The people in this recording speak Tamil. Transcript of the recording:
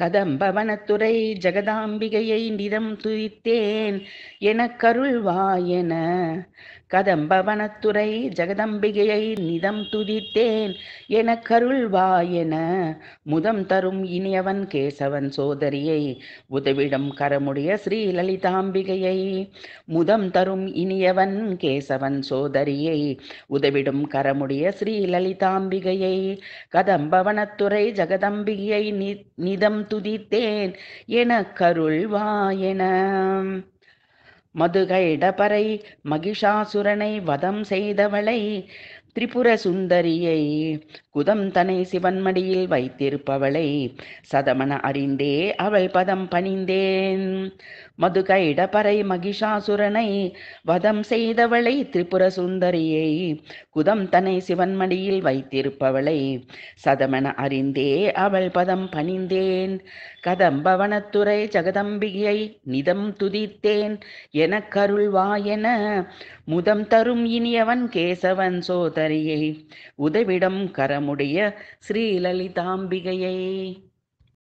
கதம்பவனத்துறை ஜெகதாம்பிகையை நிதம் துதித்தேன் என கருள்வாயன கதம்பவனத்துறை ஜெகதம்பிகையை நிதம் துதித்தேன் என கருள்வாயன முதம் தரும் இனியவன் கேசவன் சோதரியை உதவிடம் கரமுடைய ஸ்ரீலலிதாம்பிகையை முதம் தரும் இனியவன் கேசவன் சோதரியை உதவிடும் கரமுடைய ஸ்ரீலலிதாம்பிகையை கதம்பவனத்துறை ஜெகதம்பிகையை நிதம் துதித்தேன் என கருள்வாயன மதுக மகிஷாசுரனை வதம் செய்தவளை திரிபுர சுந்தரியை குதம் தனை சிவன்மடியில் வைத்திருப்பவளை சதமன அறிந்தே அவள் பதம் பணிந்தேன் மதுகைடபறை மகிஷாசுரனை வதம் செய்தவளை திரிபுர சுந்தரியை குதம் தனை சிவன்மடியில் வைத்திருப்பவளை சதமன அறிந்தே அவள் பதம் பணிந்தேன் கதம்பவனத்துறை ஜெகதம்பிகை நிதம் துதித்தேன் என கருள்வாயென முதம் தரும் இனியவன் கேசவன் சோதரியை உதவிடம் கரமுடைய ஸ்ரீலலிதாம்பிகையை